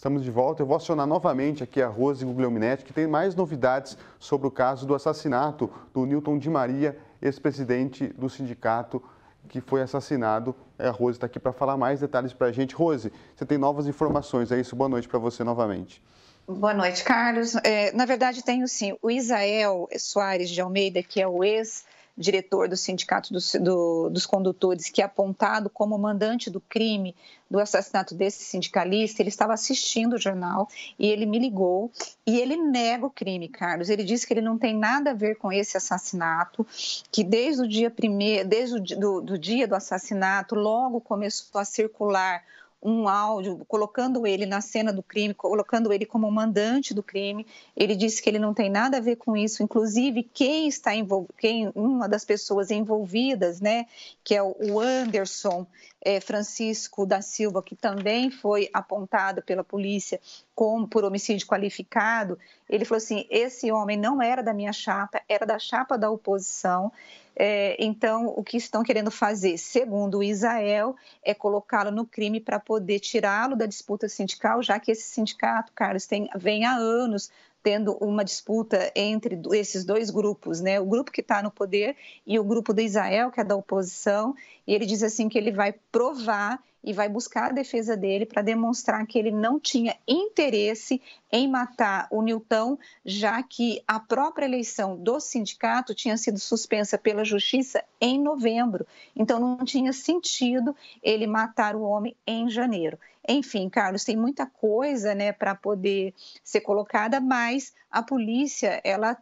Estamos de volta. Eu vou acionar novamente aqui a Rose Guglielminetti, que tem mais novidades sobre o caso do assassinato do Newton de Maria, ex-presidente do sindicato que foi assassinado. É, a Rose está aqui para falar mais detalhes para a gente. Rose, você tem novas informações, é isso? Boa noite para você novamente. Boa noite, Carlos. É, na verdade, tenho sim. O Isael Soares de Almeida, que é o ex diretor do Sindicato dos, do, dos Condutores, que é apontado como mandante do crime do assassinato desse sindicalista, ele estava assistindo o jornal e ele me ligou e ele nega o crime, Carlos. Ele diz que ele não tem nada a ver com esse assassinato, que desde o dia primeiro, desde o do, do dia do assassinato, logo começou a circular um áudio colocando ele na cena do crime, colocando ele como mandante do crime. Ele disse que ele não tem nada a ver com isso. Inclusive, quem está envolvido, quem, uma das pessoas envolvidas, né, que é o Anderson, é, Francisco da Silva, que também foi apontado pela polícia como por homicídio qualificado, ele falou assim: esse homem não era da minha chapa, era da chapa da oposição. É, então, o que estão querendo fazer, segundo o Israel, é colocá-lo no crime para poder tirá-lo da disputa sindical, já que esse sindicato, Carlos, tem, vem há anos tendo uma disputa entre esses dois grupos, né? O grupo que está no poder e o grupo de Israel, que é da oposição. E ele diz assim que ele vai provar e vai buscar a defesa dele para demonstrar que ele não tinha interesse em matar o Newton, já que a própria eleição do sindicato tinha sido suspensa pela justiça em novembro. Então não tinha sentido ele matar o homem em janeiro. Enfim, Carlos, tem muita coisa né, para poder ser colocada, mas a polícia ela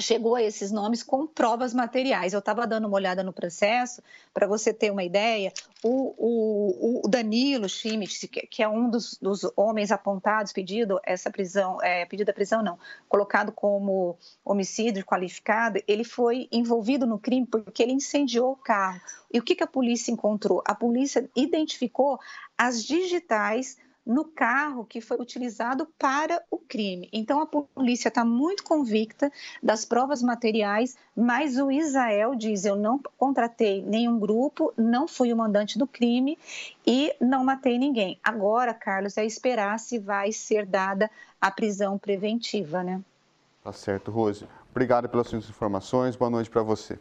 chegou a esses nomes com provas materiais. Eu estava dando uma olhada no processo, para você ter uma ideia, o, o, o Danilo Schmidt, que é um dos, dos homens apontados, pedido essa prisão, é, pedido a prisão não, colocado como homicídio qualificado, ele foi envolvido no crime porque ele incendiou o carro. E o que, que a polícia encontrou? A polícia identificou as digitais no carro que foi utilizado para o crime. Então a polícia está muito convicta das provas materiais, mas o Israel diz: eu não contratei nenhum grupo, não fui o mandante do crime e não matei ninguém. Agora, Carlos, é esperar se vai ser dada a prisão preventiva, né? Tá certo, Rose. Obrigado pelas suas informações. Boa noite para você.